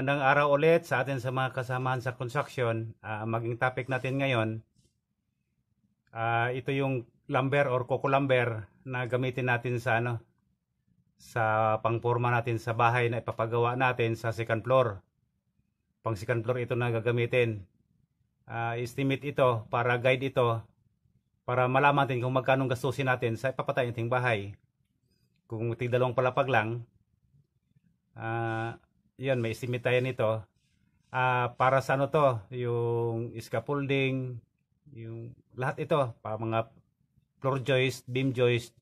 Magandang araw ulit sa atin sa mga kasamahan sa construction. Uh, maging topic natin ngayon, uh, ito yung lumber or coco lumber na gamitin natin sa ano sa pangporma natin sa bahay na ipapagawa natin sa second floor. Pang second floor ito na gagamitin. Uh, estimate ito para guide ito para malaman natin kung magkano gastusin natin sa ipapatay nating bahay. Kung dalawang palapag lang, ah uh, yun may estimate tayo nito uh, ah, para sa ano to yung scaffolding yung lahat ito para mga floor joist, beam joist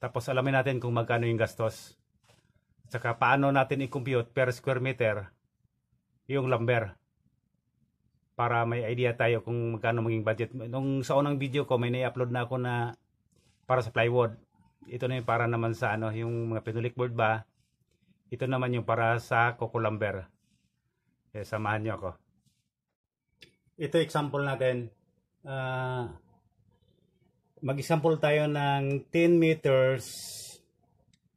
tapos alamin natin kung magkano yung gastos saka paano natin i-compute per square meter yung lumber para may idea tayo kung magkano maging budget nung sa unang video ko may na-upload na ako na para sa plywood ito na yung para naman sa ano yung mga pinulik board ba ito naman yung para sa cucumber. Eh samahan niyo ako. Ito example natin. Uh, Mag-example tayo ng 10 meters.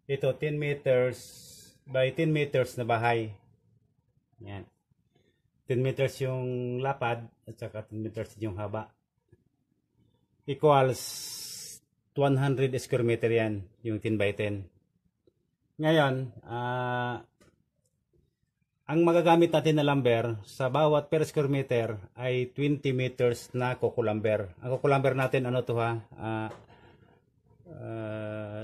Ito, 10 meters by 10 meters na bahay. Yan. 10 meters yung lapad at saka 10 meters yung haba. Equals 100 square meter yan, yung 10 by 10. Ngayon, uh, ang magagamit natin na lumber sa bawat per square meter ay 20 meters na kukulamber. Ang kukulamber natin ano to ha? Uh, uh,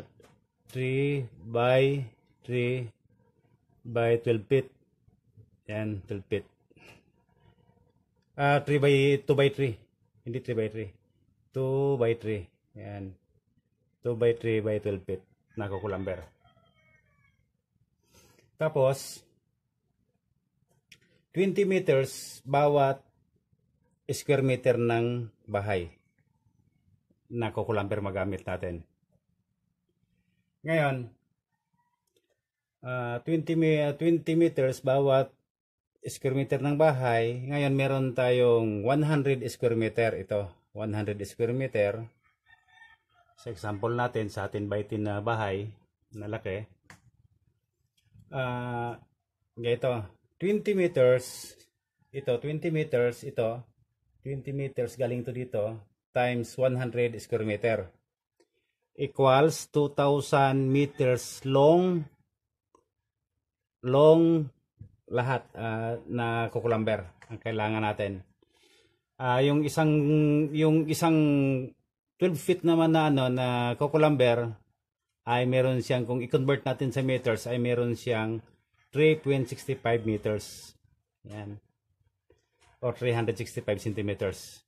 3 by 3 by 12 feet. Yan, 12 feet. Uh, ah, 3 by 2 by 3. Hindi 3 by 3. 2 by 3. Yan. 2 by 3 by 12 feet na kukulamber. Tapos, 20 meters bawat square meter ng bahay na kukulamper magamit natin. Ngayon, uh, 20, 20 meters bawat square meter ng bahay. Ngayon, meron tayong 100 square meter. Ito, 100 square meter. Sa example natin, sa atin by na bahay na laki uh, ito 20 meters ito 20 meters ito 20 meters galing to dito times 100 square meter equals 2,000 meters long long lahat uh, na kukulamber ang kailangan natin uh, yung isang yung isang 12 feet naman na ano na kukulamber ay meron siyang, kung i-convert natin sa meters, ay meron siyang 3.65 meters. Yan. Or 365 centimeters.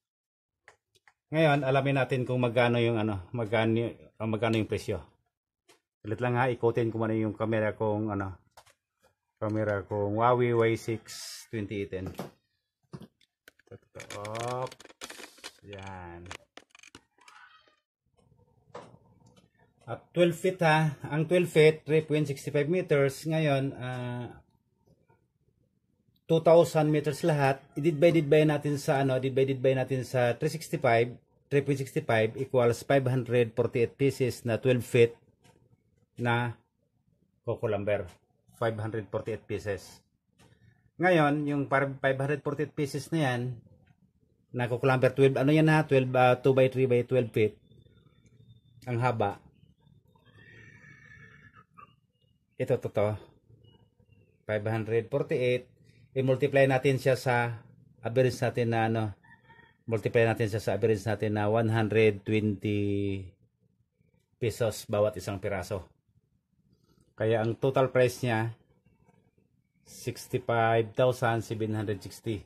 Ngayon, alamin natin kung magkano yung ano, magkano, ah, magkano yung presyo. Ulit lang ha, ikotin ko muna yung camera kong ano, camera kong Huawei Y6 2010. Tutok. Yan. At 12 feet ha. Ang 12 feet, 3.65 meters. Ngayon, uh, ah, 2,000 meters lahat. Idid by did by natin sa ano, divided by natin sa 365. 3.65 equals 548 pieces na 12 feet na coco 548 pieces. Ngayon, yung 548 pieces na yan, na coco 12, ano yan ha? 12, uh, 2 by 3 by 12 feet. Ang haba ito to to 548 i-multiply natin siya sa average natin na ano multiply natin siya sa average natin na 120 pesos bawat isang piraso kaya ang total price niya 65,760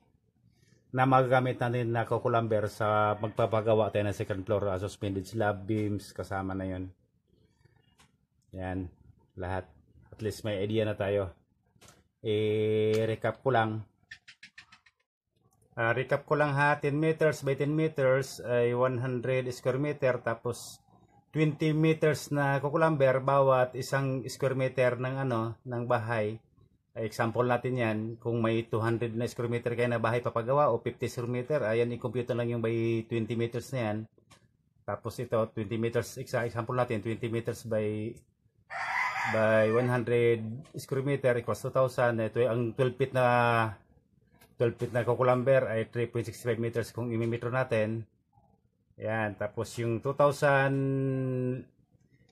na magagamit natin na kukulamber sa magpapagawa tayo ng second floor ah, suspended slab beams kasama na yon yan lahat at least may idea na tayo i-recap ko lang uh, recap ko lang ha 10 meters by 10 meters ay 100 square meter tapos 20 meters na kukulamber bawat isang square meter ng ano ng bahay example natin yan kung may 200 na square meter kaya na bahay papagawa o 50 square meter ayan i-compute lang yung by 20 meters na yan tapos ito 20 meters example natin 20 meters by by 100 square meter equals 2,000. Ito ang 12 feet na 12 feet na cucumber ay 3.65 meters kung imimetro natin. Ayan. tapos yung 2,000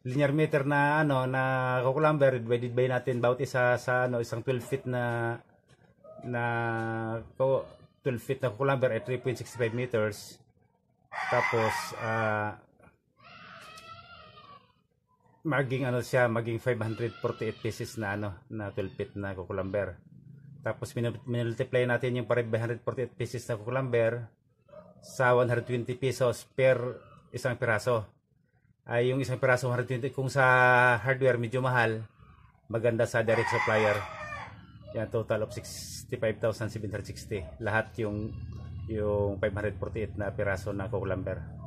linear meter na ano na cucumber divided by natin bawat isa sa ano isang 12 feet na na 12 feet na cucumber ay 3.65 meters. Tapos ah uh, maging ano siya, maging 548 pieces na ano, na 12 feet na cucumber. Tapos minultiply natin yung 548 pieces na cucumber sa 120 pesos per isang piraso. Ay yung isang piraso 120 kung sa hardware medyo mahal, maganda sa direct supplier. Yan total of 65,760. Lahat yung yung 548 na piraso na cucumber.